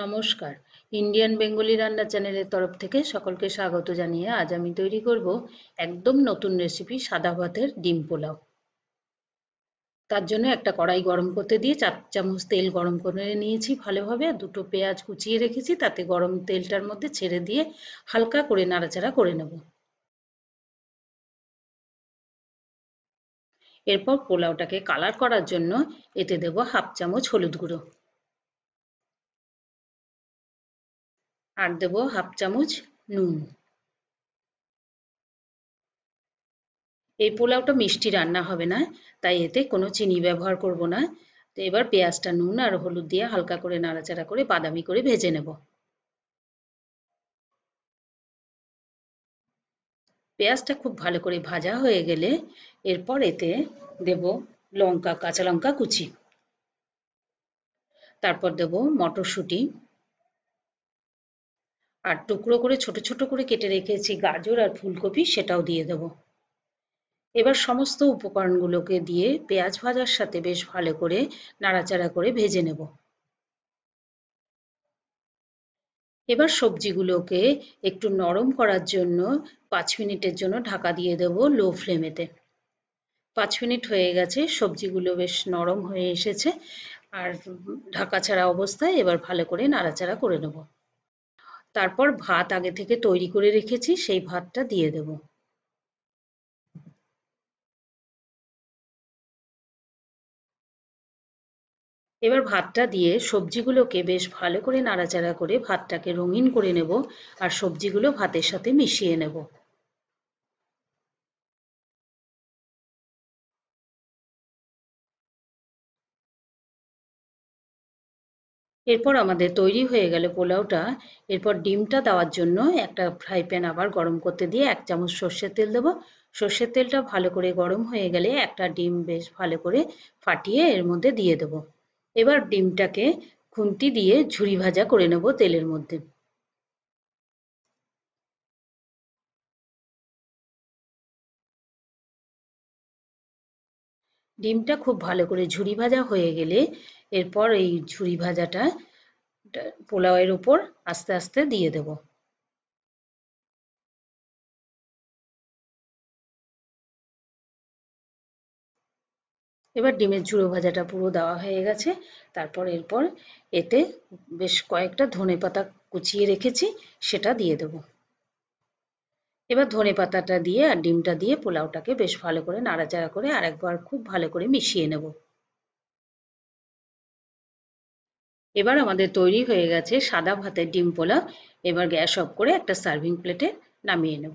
নমস্কার Indian Bengali রান্না চ্যানেলের তরফ থেকে সকলকে স্বাগত জানিয়ে আজ আমি তৈরি করব একদম নতুন রেসিপি সাদা ভাতের ডিম পোলাও তার জন্য একটা কড়াই গরম করতে দিয়ে চার চামচ তেল গরম করে নিয়েছি ভালোভাবে দুটো পেঁয়াজ কুচিয়ে রেখেছি তাতে গরম তেলটার মধ্যে ছেড়ে দিয়ে হালকা করে নাড়াচাড়া করে নেব এরপর পোলাওটাকে কালার করার জন্য এতে দেব হাফ চামচ হলুদ গুঁড়ো আর দেব হাফ চামচ নুন এই পোলাওটা মিষ্টি রান্না হবে না তাই এতে কোনো চিনি ব্যবহার করব না তো এবার পেঁয়াজটা নুন আর হলুদ দিয়ে হালকা করে নাড়াচাড়া করে বাদামি করে ভেজে নেব পেঁয়াজটা খুব ভালো করে ভাজা হয়ে গেলে এরপর এতে দেব লঙ্কা কাঁচা লঙ্কা কুচি তারপর দেব মটরশুঁটি আর টুকরো করে ছোট ছোট করে কেটে রেখেছি গাজর আর ফুলকপি সেটাও দিয়ে দেব এবার সমস্ত উপকরণগুলোকে দিয়ে পেঁয়াজ ভাজার সাথে বেশ ভালো করে নাড়াচাড়া করে ভেজে নেব এবার সবজিগুলোকে একটু নরম করার জন্য পাঁচ মিনিটের জন্য ঢাকা দিয়ে দেব লো ফ্লেমেতে পাঁচ মিনিট হয়ে গেছে সবজিগুলো বেশ নরম হয়ে এসেছে আর ঢাকা ছাড়া অবস্থায় এবার ভালো করে নাড়াচাড়া করে নেবো তারপর ভাত আগে থেকে তৈরি করে রেখেছি সেই ভাতটা দিয়ে দেব এবার ভাতটা দিয়ে সবজিগুলোকে বেশ ভালো করে নাড়াচাড়া করে ভাতটাকে রঙিন করে নেব আর সবজিগুলো ভাতের সাথে মিশিয়ে নেবো এরপর আমাদের তৈরি হয়ে গেলে পোলাওটা এরপর ডিমটা দেওয়ার জন্য একটা ফ্রাই প্যান আবার গরম করতে দিয়ে এক চামচ সর্ষের তেল দেবো সর্ষের তেলটা ভালো করে গরম হয়ে গেলে একটা ডিম বেশ ভালো করে ফাটিয়ে এর মধ্যে দিয়ে দেবো এবার ডিমটাকে খুন্তি দিয়ে ঝুরি ভাজা করে নেব তেলের মধ্যে ডিমটা খুব ভালো করে ঝুরি ভাজা হয়ে গেলে এরপর এই ঝুরি ভাজাটা পোলাওয়ের উপর আস্তে আস্তে দিয়ে দেব এবার ডিমের ঝুড়ো ভাজাটা পুরো দেওয়া হয়ে গেছে তারপর এরপর এতে বেশ কয়েকটা ধনে পাতা কুচিয়ে রেখেছি সেটা দিয়ে দেবো এবার ধনে পাতাটা দিয়ে আর ডিমটা দিয়ে পোলাওটাকে বেশ ভালো করে নাড়াচাড়া করে আরেকবার খুব ভালো করে মিশিয়ে নেব এবার আমাদের তৈরি হয়ে গেছে সাদা ভাতের ডিম পোলাও এবার গ্যাস অফ করে একটা সার্ভিং প্লেটে নামিয়ে নেব